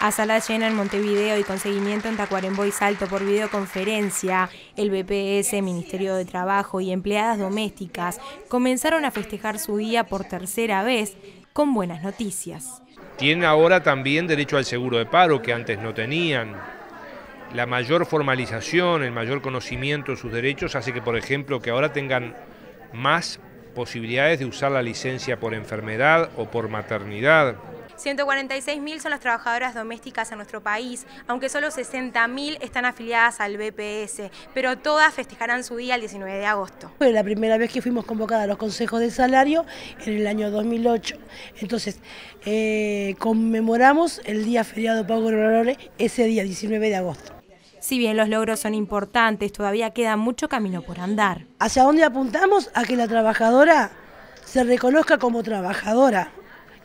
A sala llena en Montevideo y con seguimiento en Tacuarembó y Salto por videoconferencia, el BPS, Ministerio de Trabajo y empleadas domésticas comenzaron a festejar su día por tercera vez con buenas noticias. Tienen ahora también derecho al seguro de paro que antes no tenían. La mayor formalización, el mayor conocimiento de sus derechos hace que, por ejemplo, que ahora tengan más posibilidades de usar la licencia por enfermedad o por maternidad 146.000 son las trabajadoras domésticas en nuestro país, aunque solo 60.000 están afiliadas al BPS, pero todas festejarán su día el 19 de agosto. Fue la primera vez que fuimos convocadas a los consejos de salario en el año 2008. Entonces, eh, conmemoramos el día feriado pago honorable ese día, 19 de agosto. Si bien los logros son importantes, todavía queda mucho camino por andar. ¿Hacia dónde apuntamos? A que la trabajadora se reconozca como trabajadora,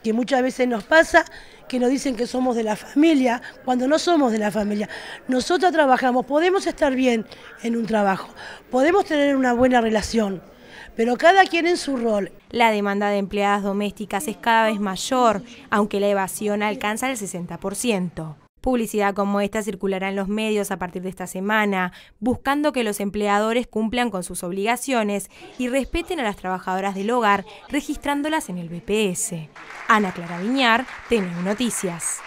que muchas veces nos pasa, que nos dicen que somos de la familia, cuando no somos de la familia. Nosotros trabajamos, podemos estar bien en un trabajo, podemos tener una buena relación, pero cada quien en su rol. La demanda de empleadas domésticas es cada vez mayor, aunque la evasión alcanza el 60%. Publicidad como esta circulará en los medios a partir de esta semana, buscando que los empleadores cumplan con sus obligaciones y respeten a las trabajadoras del hogar, registrándolas en el BPS. Ana Clara Viñar, TNU Noticias.